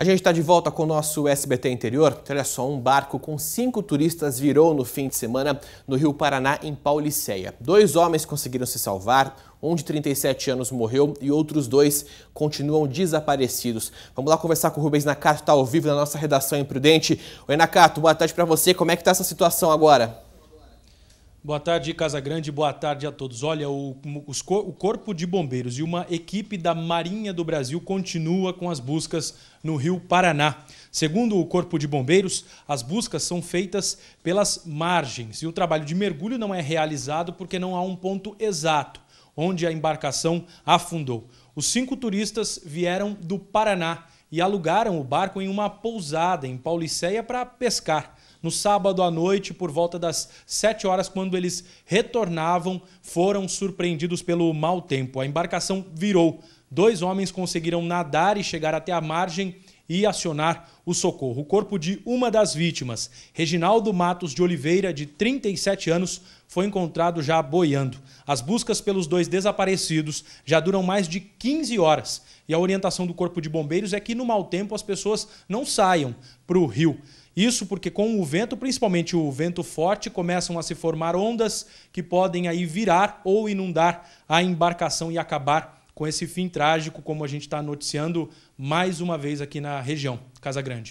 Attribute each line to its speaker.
Speaker 1: A gente está de volta com o nosso SBT Interior. Olha só, um barco com cinco turistas virou no fim de semana no Rio Paraná, em Pauliceia. Dois homens conseguiram se salvar, um de 37 anos morreu e outros dois continuam desaparecidos. Vamos lá conversar com o Rubens Nakato, está ao vivo na nossa redação em Prudente. Oi, Nakato, boa tarde para você. Como é que está essa situação agora?
Speaker 2: Boa tarde, Casa Grande. Boa tarde a todos. Olha, o, os, o Corpo de Bombeiros e uma equipe da Marinha do Brasil continua com as buscas no Rio Paraná. Segundo o Corpo de Bombeiros, as buscas são feitas pelas margens e o trabalho de mergulho não é realizado porque não há um ponto exato onde a embarcação afundou. Os cinco turistas vieram do Paraná e alugaram o barco em uma pousada em Pauliceia para pescar. No sábado à noite, por volta das 7 horas, quando eles retornavam, foram surpreendidos pelo mau tempo. A embarcação virou. Dois homens conseguiram nadar e chegar até a margem e acionar o socorro. O corpo de uma das vítimas, Reginaldo Matos de Oliveira, de 37 anos, foi encontrado já boiando. As buscas pelos dois desaparecidos já duram mais de 15 horas e a orientação do Corpo de Bombeiros é que no mau tempo as pessoas não saiam para o rio. Isso porque com o vento, principalmente o vento forte, começam a se formar ondas que podem aí virar ou inundar a embarcação e acabar com esse fim trágico, como a gente está noticiando mais uma vez aqui na região, Casa Grande.